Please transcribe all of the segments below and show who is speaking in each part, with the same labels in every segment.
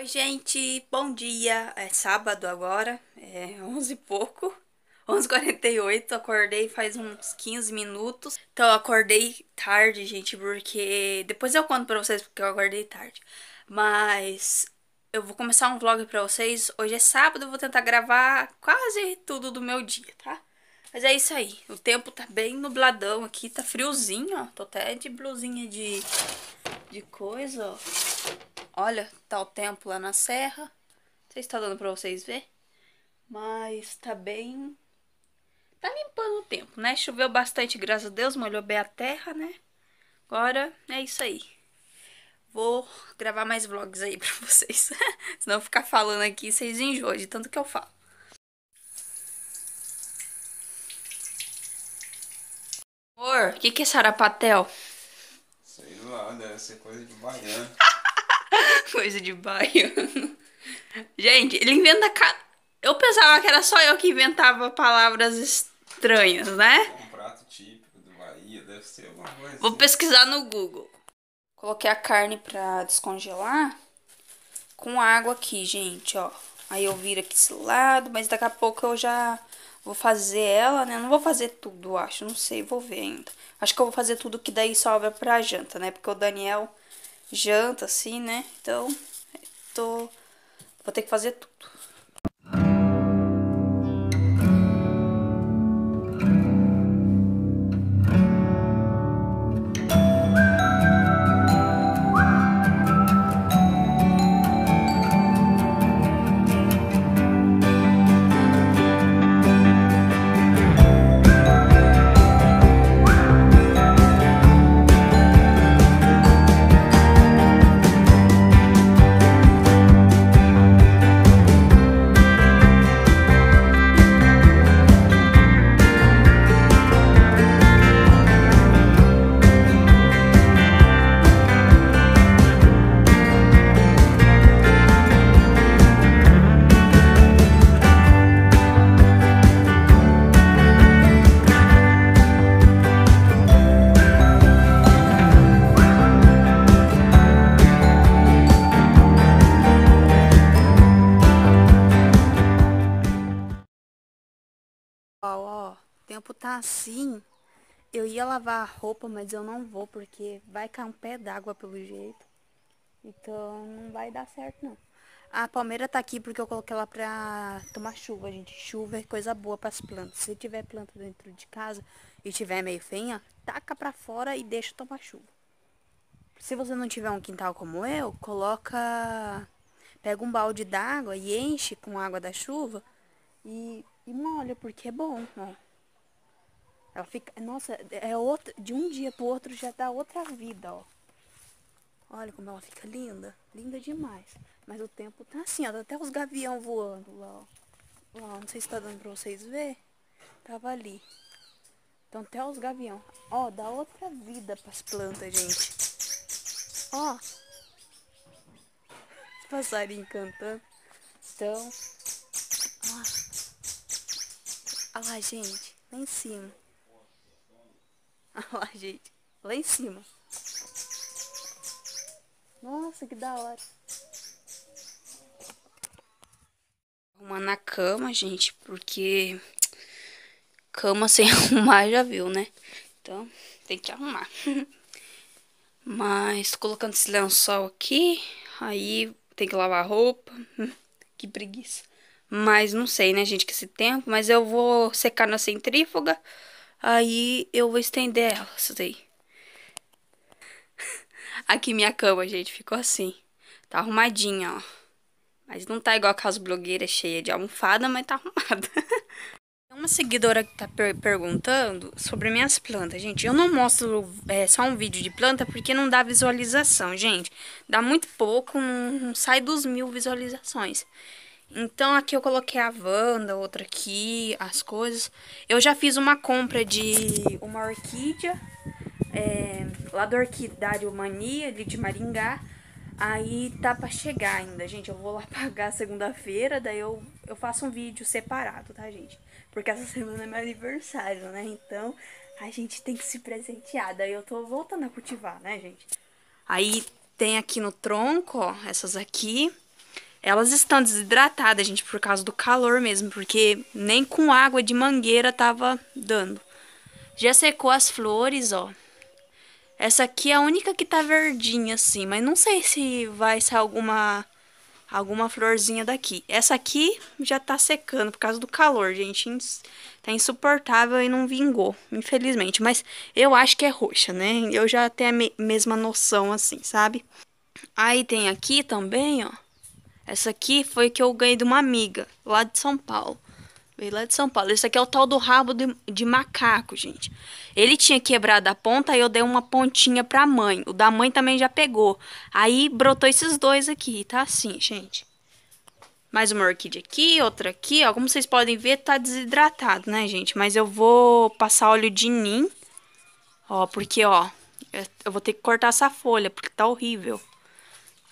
Speaker 1: Oi, gente, bom dia. É sábado agora, é 11 e pouco, 11h48. Acordei faz uns 15 minutos. Então, acordei tarde, gente, porque. Depois eu conto pra vocês porque eu acordei tarde. Mas eu vou começar um vlog pra vocês. Hoje é sábado, eu vou tentar gravar quase tudo do meu dia, tá? Mas é isso aí. O tempo tá bem nubladão aqui, tá friozinho, ó. Tô até de blusinha de, de coisa, ó. Olha, tá o tempo lá na serra. Não sei se tá dando pra vocês ver. Mas tá bem... Tá limpando o tempo, né? Choveu bastante, graças a Deus. Molhou bem a terra, né? Agora é isso aí. Vou gravar mais vlogs aí pra vocês. Senão eu ficar falando aqui, vocês enjoam de tanto que eu falo. O que, que é sarapatel?
Speaker 2: Sei lá, deve ser coisa de baiano.
Speaker 1: coisa de baiano. Gente, ele inventa. Ca... Eu pensava que era só eu que inventava palavras estranhas, né? Um
Speaker 2: prato típico do Bahia, deve ser alguma coisa.
Speaker 1: Vou assim. pesquisar no Google. Coloquei a carne pra descongelar com água aqui, gente, ó. Aí eu viro aqui esse lado, mas daqui a pouco eu já Vou fazer ela, né? Não vou fazer tudo, acho. Não sei, vou ver ainda. Acho que eu vou fazer tudo que daí sobra pra janta, né? Porque o Daniel janta, assim, né? Então, tô... Vou ter que fazer tudo. assim, eu ia lavar a roupa, mas eu não vou, porque vai cair um pé d'água pelo jeito. Então, não vai dar certo, não. A palmeira tá aqui porque eu coloquei ela pra tomar chuva, gente. Chuva é coisa boa para as plantas. Se tiver planta dentro de casa e tiver meio feinha, taca pra fora e deixa tomar chuva. Se você não tiver um quintal como eu, coloca... Pega um balde d'água e enche com água da chuva e, e molha, porque é bom, ó. Ela fica, nossa, é outra, de um dia pro outro já dá outra vida, ó. Olha como ela fica linda, linda demais. Mas o tempo tá assim, ó, até os gavião voando lá, ó. Lá, não sei se tá dando pra vocês ver. Tava ali. Então até os gavião. Ó, dá outra vida pras plantas, gente. Ó. Passarinho cantando. Então. Ó. Olha lá, gente. Lá em cima. Olha lá, gente. Lá em cima. Nossa, que da hora. Arrumar na cama, gente, porque cama sem arrumar já viu, né? Então, tem que arrumar. Mas colocando esse lençol aqui, aí tem que lavar a roupa. que preguiça. Mas não sei, né, gente, que esse tempo. Mas eu vou secar na centrífuga. Aí eu vou estender elas aí. Aqui minha cama, gente, ficou assim. Tá arrumadinha, ó. Mas não tá igual aquelas blogueiras cheias de almofada, mas tá arrumada. Uma seguidora que tá per perguntando sobre minhas plantas, gente. Eu não mostro é, só um vídeo de planta porque não dá visualização, gente. Dá muito pouco, não, não sai dos mil visualizações. Então aqui eu coloquei a Wanda, outra aqui, as coisas. Eu já fiz uma compra de uma orquídea, é, lá do Orquidário Mania, ali de Maringá. Aí tá pra chegar ainda, gente. Eu vou lá pagar segunda-feira, daí eu, eu faço um vídeo separado, tá, gente? Porque essa semana é meu aniversário, né? Então a gente tem que se presentear. Daí eu tô voltando a cultivar, né, gente? Aí tem aqui no tronco, ó, essas aqui elas estão desidratadas, gente, por causa do calor mesmo, porque nem com água de mangueira tava dando. Já secou as flores, ó. Essa aqui é a única que tá verdinha assim, mas não sei se vai ser alguma alguma florzinha daqui. Essa aqui já tá secando por causa do calor, gente. Tá insuportável e não vingou, infelizmente. Mas eu acho que é roxa, né? Eu já tenho a me mesma noção assim, sabe? Aí tem aqui também, ó. Essa aqui foi que eu ganhei de uma amiga lá de São Paulo. Veio lá de São Paulo. Esse aqui é o tal do rabo de, de macaco, gente. Ele tinha quebrado a ponta e eu dei uma pontinha pra mãe. O da mãe também já pegou. Aí brotou esses dois aqui, tá assim, gente. Mais uma orquídea aqui, outra aqui, ó. Como vocês podem ver, tá desidratado, né, gente? Mas eu vou passar óleo de nim, ó, porque, ó, eu vou ter que cortar essa folha, porque tá horrível.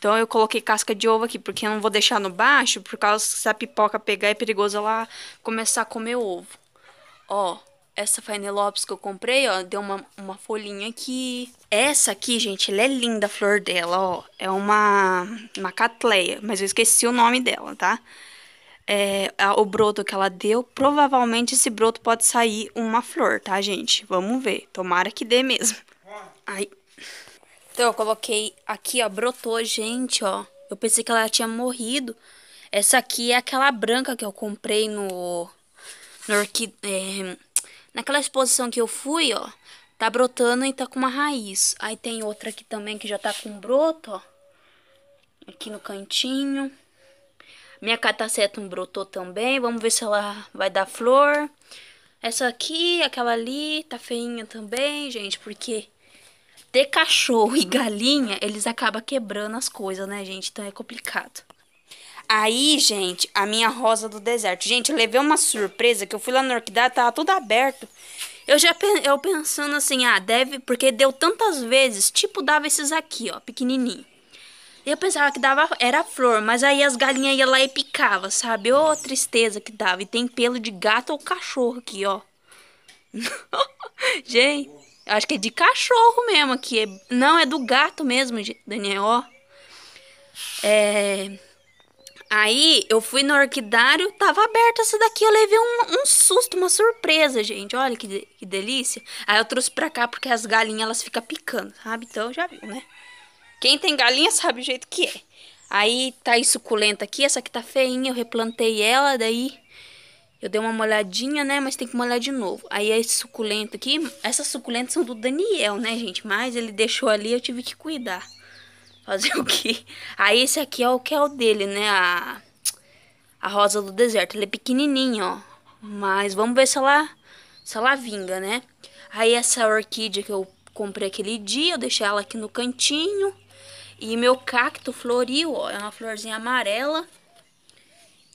Speaker 1: Então eu coloquei casca de ovo aqui, porque eu não vou deixar no baixo, por causa que se a pipoca pegar é perigoso ela começar a comer ovo. Ó, essa Fenelopes que eu comprei, ó, deu uma, uma folhinha aqui. Essa aqui, gente, ela é linda a flor dela, ó. É uma, uma catleia, mas eu esqueci o nome dela, tá? É, a, o broto que ela deu, provavelmente esse broto pode sair uma flor, tá, gente? Vamos ver. Tomara que dê mesmo. Ai... Então, eu coloquei aqui, ó, brotou, gente, ó. Eu pensei que ela tinha morrido. Essa aqui é aquela branca que eu comprei no... no É, naquela exposição que eu fui, ó. Tá brotando e tá com uma raiz. Aí tem outra aqui também que já tá com broto, ó. Aqui no cantinho. Minha catacetum brotou também. Vamos ver se ela vai dar flor. Essa aqui, aquela ali, tá feinha também, gente, porque ter cachorro e galinha, eles acabam quebrando as coisas, né, gente? Então é complicado. Aí, gente, a minha rosa do deserto. Gente, eu levei uma surpresa que eu fui lá na orquidário tava tudo aberto. Eu já eu pensando assim, ah, deve, porque deu tantas vezes, tipo dava esses aqui, ó, pequenininho. Eu pensava que dava era flor, mas aí as galinhas iam lá e picava, sabe? Ô, oh, tristeza que dava. E tem pelo de gato ou cachorro aqui, ó. gente, Acho que é de cachorro mesmo, que é, não é do gato mesmo, Daniel, ó. É... Aí eu fui no orquidário, tava aberta essa daqui, eu levei um, um, susto, uma surpresa, gente. Olha que, de, que delícia. Aí eu trouxe pra cá porque as galinhas elas ficam picando, sabe? Então já viu, né? Quem tem galinha sabe o jeito que é. Aí tá aí suculenta aqui, essa aqui tá feinha, eu replantei ela, daí eu dei uma molhadinha, né? Mas tem que molhar de novo. Aí esse é suculento aqui, essas suculentas são do Daniel, né, gente? Mas ele deixou ali, eu tive que cuidar. Fazer o quê? Aí esse aqui é o que é o dele, né? A, a rosa do deserto. Ele é pequenininho, ó. Mas vamos ver se ela, se ela vinga, né? Aí essa orquídea que eu comprei aquele dia, eu deixei ela aqui no cantinho. E meu cacto floriu, ó. É uma florzinha amarela.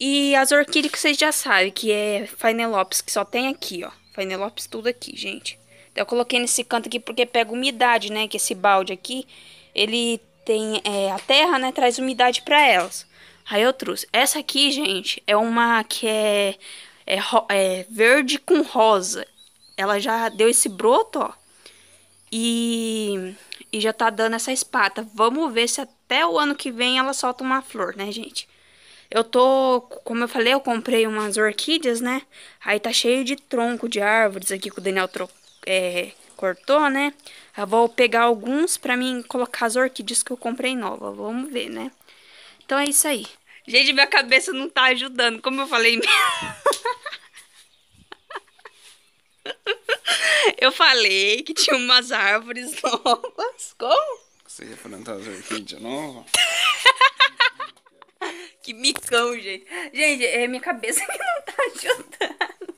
Speaker 1: E as orquídeas que vocês já sabem, que é Phainelops, que só tem aqui, ó. Phainelops tudo aqui, gente. Então, eu coloquei nesse canto aqui porque pega umidade, né? Que esse balde aqui, ele tem... É, a terra, né? Traz umidade para elas. Aí eu trouxe. Essa aqui, gente, é uma que é, é, é verde com rosa. Ela já deu esse broto, ó. E, e já tá dando essa espata. Vamos ver se até o ano que vem ela solta uma flor, né, gente? Eu tô, como eu falei, eu comprei umas orquídeas, né? Aí tá cheio de tronco de árvores aqui que o Daniel tro é, cortou, né? Eu vou pegar alguns pra mim colocar as orquídeas que eu comprei nova. Vamos ver, né? Então é isso aí. Gente, minha cabeça não tá ajudando, como eu falei Eu falei que tinha umas árvores novas. Como?
Speaker 2: Você ia plantar as orquídeas novas?
Speaker 1: Que micão, gente. Gente, é, minha cabeça que não tá ajudando.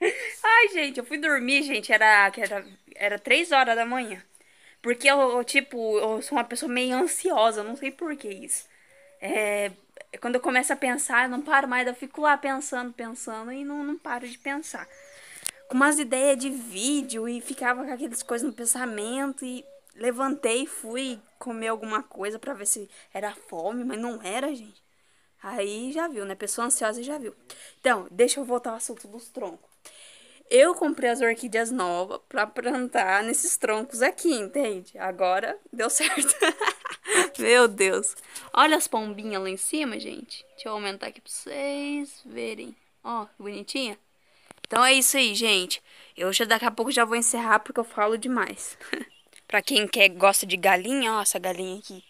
Speaker 1: Ai, gente, eu fui dormir, gente. Era, era, era 3 horas da manhã. Porque eu, eu, tipo, eu sou uma pessoa meio ansiosa. Não sei por que isso. É, quando eu começo a pensar, eu não paro mais. Eu fico lá pensando, pensando e não, não paro de pensar. Com umas ideias de vídeo e ficava com aquelas coisas no pensamento e levantei e fui comer alguma coisa para ver se era fome, mas não era, gente. Aí já viu, né? Pessoa ansiosa já viu. Então, deixa eu voltar ao assunto dos troncos. Eu comprei as orquídeas novas pra plantar nesses troncos aqui, entende? Agora deu certo. Meu Deus. Olha as pombinhas lá em cima, gente. Deixa eu aumentar aqui pra vocês verem. Ó, bonitinha. Então é isso aí, gente. Eu já daqui a pouco já vou encerrar porque eu falo demais. Pra quem quer, gosta de galinha, ó, essa galinha aqui.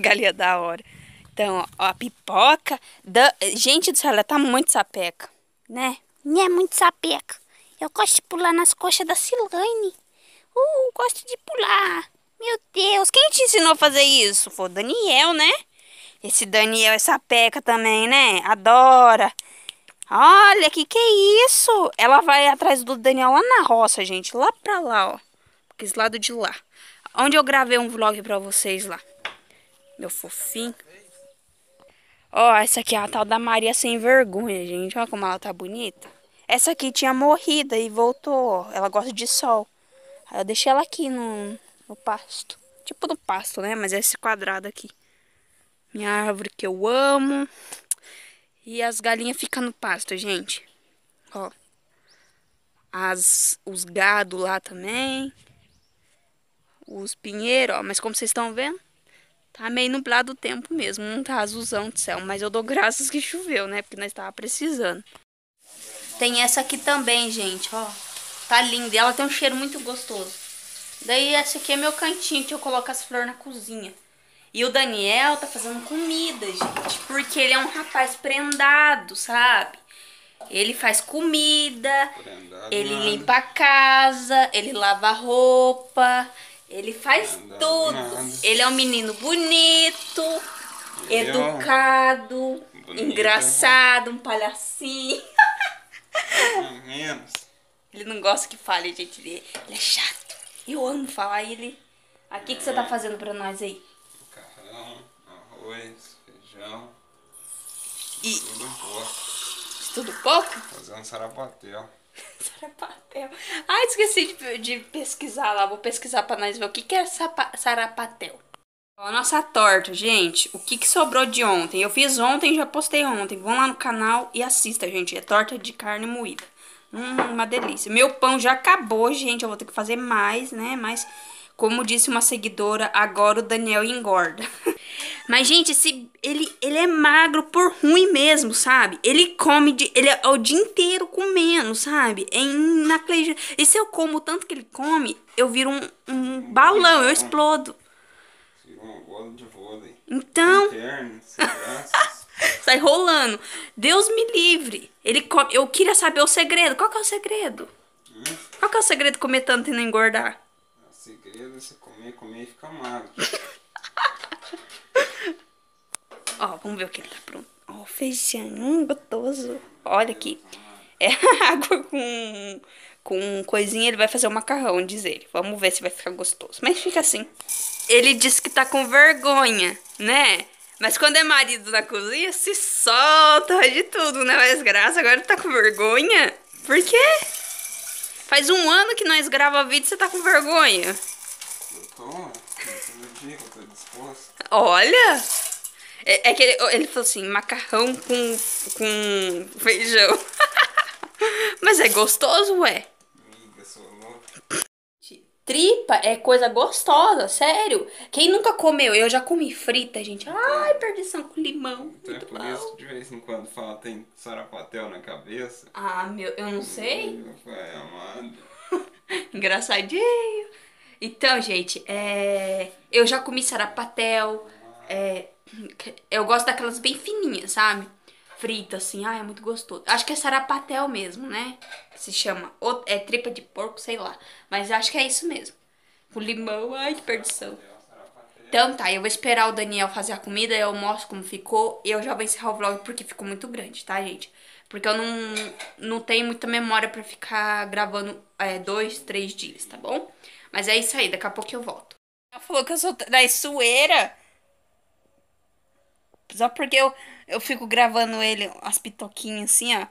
Speaker 1: galinha da hora. Então, ó, a pipoca. Da... Gente do céu, ela tá muito sapeca, né? Não é muito sapeca. Eu gosto de pular nas coxas da Silane. Uh, gosto de pular. Meu Deus, quem te ensinou a fazer isso? Foi o Daniel, né? Esse Daniel é sapeca também, né? Adora. Olha, que que é isso? Ela vai atrás do Daniel lá na roça, gente. Lá pra lá, ó. Esse lado de lá. Onde eu gravei um vlog pra vocês lá. Meu fofinho. Ó, essa aqui é a tal da Maria Sem Vergonha, gente. Olha como ela tá bonita. Essa aqui tinha morrido e voltou. Ela gosta de sol. Aí eu deixei ela aqui no, no pasto. Tipo no pasto, né? Mas é esse quadrado aqui. Minha árvore que eu amo. E as galinhas ficam no pasto, gente. Ó. As, os gado lá também. Os pinheiros, ó. Mas como vocês estão vendo, tá meio nublado o tempo mesmo. Não tá azulzão de céu. Mas eu dou graças que choveu, né? Porque nós tava precisando. Tem essa aqui também, gente, ó. Tá linda. E ela tem um cheiro muito gostoso. Daí esse aqui é meu cantinho que eu coloco as flores na cozinha. E o Daniel tá fazendo comida, gente, porque ele é um rapaz prendado, sabe? Ele faz comida, prendado ele limpa a casa, ele lava a roupa, ele faz prendado tudo. Ele é um menino bonito, é educado, bonito, engraçado, um palhacinho. Menos. Ele não gosta que fale, gente. Ele é chato. Eu amo falar ele. Aqui que você tá é. fazendo pra nós aí?
Speaker 2: arroz, feijão. E... Tudo pouco. Tudo pouco? Fazendo sarapatel.
Speaker 1: sarapatel. Ah, esqueci de, de, pesquisar lá. Vou pesquisar pra nós ver o que, que é sarapatel. a nossa torta, gente. O que, que sobrou de ontem? Eu fiz ontem, já postei ontem. Vão lá no canal e assista, gente. É torta de carne moída. Hum, uma delícia. Meu pão já acabou, gente. Eu vou ter que fazer mais, né? Mais como disse uma seguidora, agora o Daniel engorda. Mas, gente, esse, ele, ele é magro por ruim mesmo, sabe? Ele come, de, ele é o dia inteiro comendo, sabe? É inacreditável. E se eu como tanto que ele come, eu viro um, um balão, eu explodo. Então. Sai rolando. Deus me livre. Ele come. Eu queria saber o segredo. Qual que é o segredo? Hum? Qual que é o segredo de comer tanto e não engordar?
Speaker 2: segredo é você comer, comer e ficar magro.
Speaker 1: Ó, vamos ver o que ele tá pronto. Ó, feijão, hum, gostoso. Olha aqui. É água com, com coisinha, ele vai fazer o macarrão, diz ele. Vamos ver se vai ficar gostoso. Mas fica assim. Ele diz que tá com vergonha, né? Mas quando é marido na cozinha, se solta de tudo, né? Mas graça, agora tá com vergonha. Por quê? Faz um ano que nós grava vídeo e você tá com vergonha. Eu
Speaker 2: tô, eu tô, dia, eu tô disposto.
Speaker 1: Olha! É, é, que ele, ele falou assim, macarrão com, com feijão. Mas é gostoso, ué. Tripa é coisa gostosa, sério. Quem nunca comeu? Eu já comi frita, gente. É, Ai, é. perdição com limão.
Speaker 2: Então é muito é por mal. isso de vez em quando fala tem sarapatel na cabeça.
Speaker 1: Ah, meu, eu não sei. Foi amado. Engraçadinho. Então, gente, é... eu já comi sarapatel. É... Eu gosto daquelas bem fininhas, sabe? frita, assim. Ah, é muito gostoso. Acho que é sarapatel mesmo, né? Se chama. Ou é tripa de porco, sei lá. Mas acho que é isso mesmo. Com limão, ai, que perdição. Então tá, eu vou esperar o Daniel fazer a comida, eu mostro como ficou. e Eu já vou encerrar o vlog porque ficou muito grande, tá, gente? Porque eu não, não tenho muita memória pra ficar gravando é, dois, três dias, tá bom? Mas é isso aí, daqui a pouco eu volto. Ela falou que eu sou da sueira. Só porque eu eu fico gravando ele, as pitoquinhas assim, ó.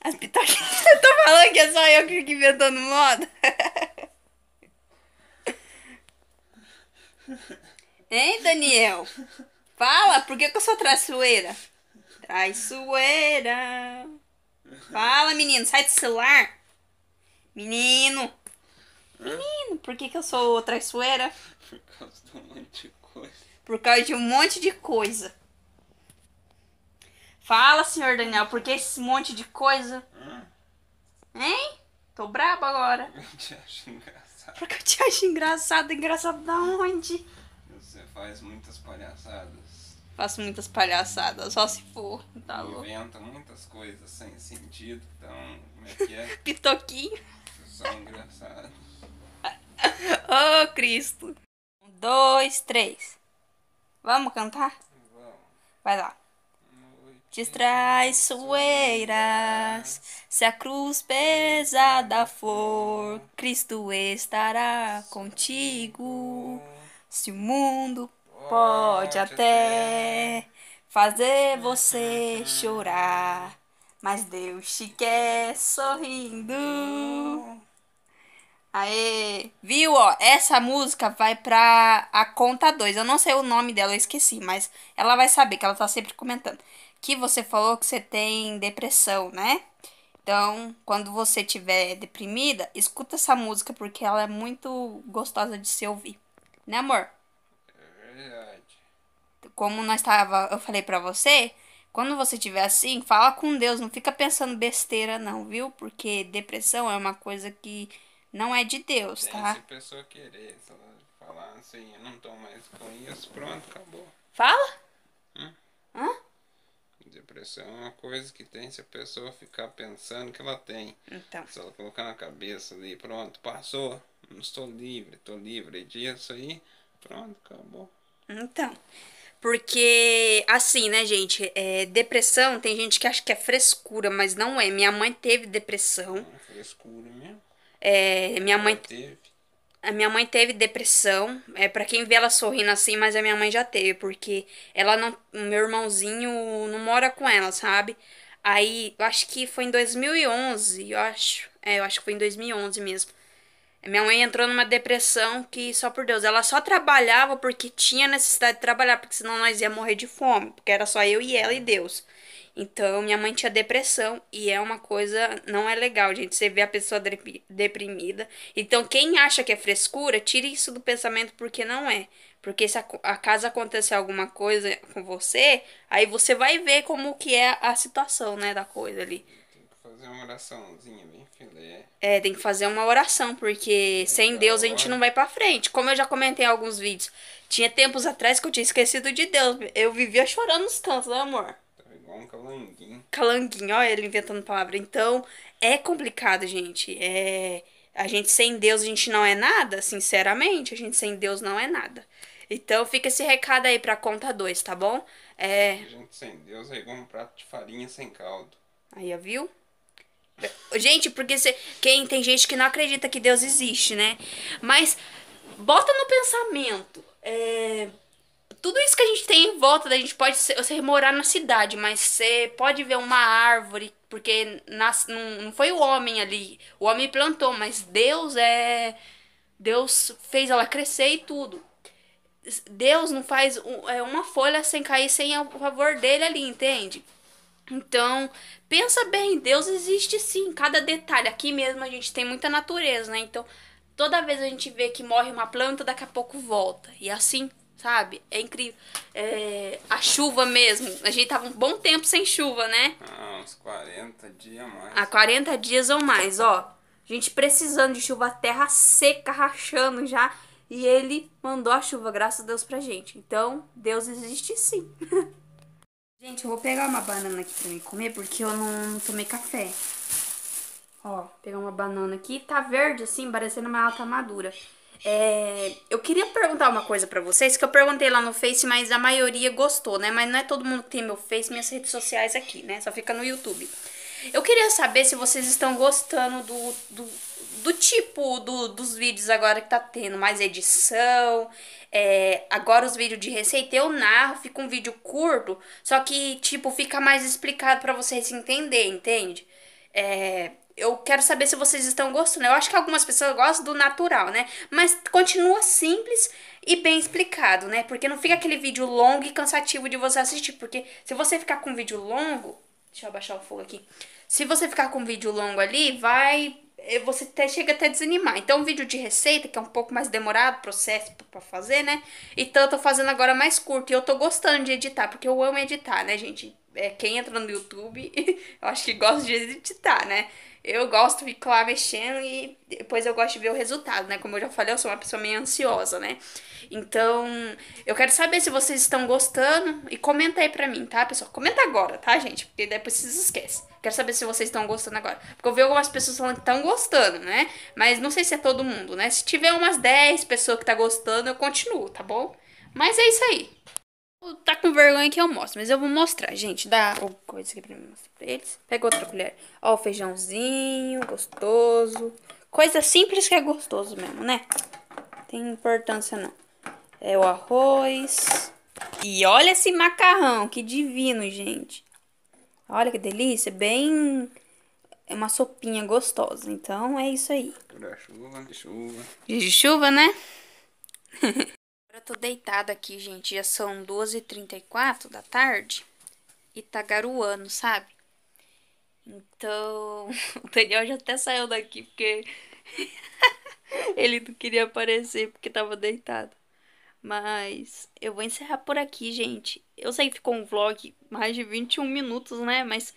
Speaker 1: As pitoquinhas. eu tô falando que é só eu que fico inventando moda. hein, Daniel? Fala, por que, que eu sou traiçoeira? Traiçoeira. Fala, menino, sai do celular. Menino. Menino, por que, que eu sou traiçoeira? Por
Speaker 2: causa de um monte de coisa.
Speaker 1: Por causa de um monte de coisa. Fala, senhor Daniel, por que esse monte de coisa? Hum? Hein? Tô brabo agora.
Speaker 2: Eu te acho engraçado.
Speaker 1: Porque eu te acho engraçado. Engraçado da onde?
Speaker 2: Você faz muitas palhaçadas.
Speaker 1: Faço muitas palhaçadas, só se for. Tá
Speaker 2: louco. Inventa muitas coisas sem sentido. Então, como é que é? Pitoquinho. São engraçados.
Speaker 1: oh, Cristo. Um, dois, três. Vamos cantar? Vamos. Vai lá de traiçoeiras. Se a cruz pesada for, Cristo estará contigo. Se o mundo pode até fazer hum, você hum, hum. chorar, mas Deus te quer sorrindo. Aê! Viu, ó? Essa música vai pra a conta 2. Eu não sei o nome dela, eu esqueci, mas ela vai saber que ela tá sempre comentando que você falou que você tem depressão, né? Então, quando você estiver deprimida, escuta essa música porque ela é muito gostosa de se ouvir. Né, amor? É verdade. Como nós estava, eu falei para você, quando você estiver assim, fala com Deus, não fica pensando besteira não, viu? Porque depressão é uma coisa que não é de Deus, tá? Se a
Speaker 2: pessoa querer, se ela falar assim, eu não tô mais com
Speaker 1: isso, pronto, acabou. Fala? Hum? Hã? Hã?
Speaker 2: depressão é uma coisa que tem se a pessoa ficar pensando que ela tem. Então. Se ela colocar na cabeça ali, pronto, passou, não estou livre, estou livre disso aí, pronto, acabou.
Speaker 1: Então. Porque, assim, né, gente? É, depressão, tem gente que acha que é frescura, mas não é. Minha mãe teve depressão. É
Speaker 2: frescura mesmo?
Speaker 1: É, minha Ela mãe. Teve. A minha mãe teve depressão. É para quem vê ela sorrindo assim, mas a minha mãe já teve, porque ela não. Meu irmãozinho não mora com ela, sabe? Aí, eu acho que foi em 2011, eu acho. É, eu acho que foi em 2011 mesmo. Minha mãe entrou numa depressão que, só por Deus, ela só trabalhava porque tinha necessidade de trabalhar, porque senão nós ia morrer de fome, porque era só eu e ela e Deus. Então, minha mãe tinha depressão e é uma coisa não é legal, gente. Você vê a pessoa deprimida. Então, quem acha que é frescura, tire isso do pensamento porque não é. Porque se acaso acontecer alguma coisa com você, aí você vai ver como que é a situação, né, da coisa ali
Speaker 2: fazer uma oraçãozinha bem filé.
Speaker 1: É, tem que fazer uma oração, porque é sem Deus a gente não vai para frente. Como eu já comentei em alguns vídeos, tinha tempos atrás que eu tinha esquecido de Deus. Eu vivia chorando nos cantos, né, amor?
Speaker 2: Tava tá igual um calanguinho.
Speaker 1: Calanguinho, ó, ele inventando palavra. Então, é complicado, gente. É. A gente sem Deus a gente não é nada, sinceramente, a gente sem Deus não é nada. Então fica esse recado aí pra conta 2, tá bom? É. A
Speaker 2: gente sem Deus é igual um prato de farinha sem
Speaker 1: caldo. Aí, viu? Gente, porque cê, quem tem gente que não acredita que Deus existe, né? Mas bota no pensamento. É, tudo isso que a gente tem em volta da gente pode ser, você morar na cidade, mas você pode ver uma árvore, porque nas, não, não foi o homem ali. O homem plantou, mas Deus é. Deus fez ela crescer e tudo. Deus não faz é uma folha sem cair sem o favor dele ali, entende? Então, pensa bem, Deus existe sim, cada detalhe. Aqui mesmo a gente tem muita natureza, né? Então, toda vez a gente vê que morre uma planta, daqui a pouco volta. E assim, sabe? É incrível. É, a chuva mesmo. A gente tava um bom tempo sem chuva, né? Ah, uns 40 dias mais. Há 40 dias ou mais, ó. A gente precisando de chuva, terra seca, rachando já. E ele mandou a chuva, graças a Deus, pra gente. Então, Deus existe sim. Gente, eu vou pegar uma banana aqui pra mim comer, porque eu não, tomei café. Ó, pegar uma banana aqui. Tá verde assim, parecendo uma alta madura. É, eu queria perguntar uma coisa pra vocês, que eu perguntei lá no Face, mas a maioria gostou, né? Mas não é todo mundo que tem meu Face, minhas redes sociais aqui, né? Só fica no YouTube. Eu queria saber se vocês estão gostando do, do do tipo do, dos vídeos agora que tá tendo mais edição. É, agora os vídeos de receita eu narro, fica um vídeo curto, só que, tipo, fica mais explicado para vocês entender, entende? É, eu quero saber se vocês estão gostando. Eu acho que algumas pessoas gostam do natural, né? Mas continua simples e bem explicado, né? Porque não fica aquele vídeo longo e cansativo de você assistir. Porque se você ficar com um vídeo longo. Deixa eu abaixar o fogo aqui. Se você ficar com um vídeo longo ali, vai eh, você até, chega até a desanimar. Então, um vídeo de receita, que é um pouco mais demorado, processo para fazer, né? Então, eu tô fazendo agora mais curto. E eu tô gostando de editar, porque eu amo editar, né, gente? é, quem entra no YouTube, eu acho que gosta de editar, né? Eu gosto de ficar lá mexendo e depois eu gosto de ver o resultado, né? Como eu já falei, eu sou uma pessoa meio ansiosa, né? Então, eu quero saber se vocês estão gostando e comenta aí pra mim, tá, pessoal? Comenta agora, tá, gente? Porque depois vocês esquecem. Quero saber se vocês estão gostando agora. Porque eu vi algumas pessoas falando que estão gostando, né? Mas não sei se é todo mundo, né? Se tiver umas 10 pessoas que tá gostando, eu continuo, tá bom? Mas é isso aí. Tipo, tá com vergonha que eu mostro, mas eu vou mostrar, gente. Dá o coisa aqui pra mim mostrar pra eles. Pega outra colher. Ó, o feijãozinho, gostoso. Coisa simples que é gostoso mesmo, né? Tem importância não. É o arroz. E olha esse macarrão, que divino, gente. Olha que delícia, bem é uma sopinha gostosa. Então é isso aí. chuva. Dia de chuva, né? Agora tô deitada aqui, gente. Já são 12h34 da tarde. E tá garoando, sabe? Então, o Daniel já até saiu daqui porque ele não queria aparecer porque tava deitado. Mas eu vou encerrar por aqui, gente. Eu sei que ficou um vlog mais de 21 minutos, né? Mas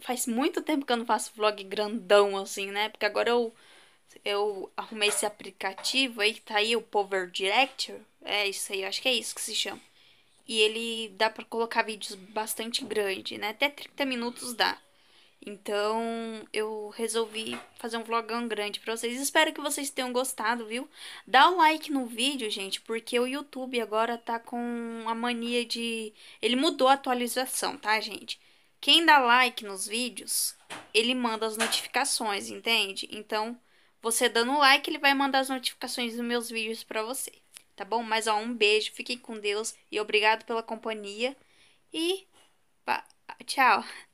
Speaker 1: faz muito tempo que eu não faço vlog grandão assim, né? Porque agora eu eu arrumei esse aplicativo aí, que tá aí o Power Director. É isso aí, acho que é isso que se chama. E ele dá para colocar vídeos bastante grande, né? Até 30 minutos dá. Então, eu resolvi fazer um vlogão grande pra vocês. Espero que vocês tenham gostado, viu? Dá o um like no vídeo, gente, porque o YouTube agora tá com a mania de... Ele mudou a atualização, tá, gente? Quem dá like nos vídeos, ele manda as notificações, entende? Então, você dando like, ele vai mandar as notificações dos meus vídeos para você, tá bom? Mas ó, um beijo, fiquem com Deus e obrigado pela companhia. E tchau.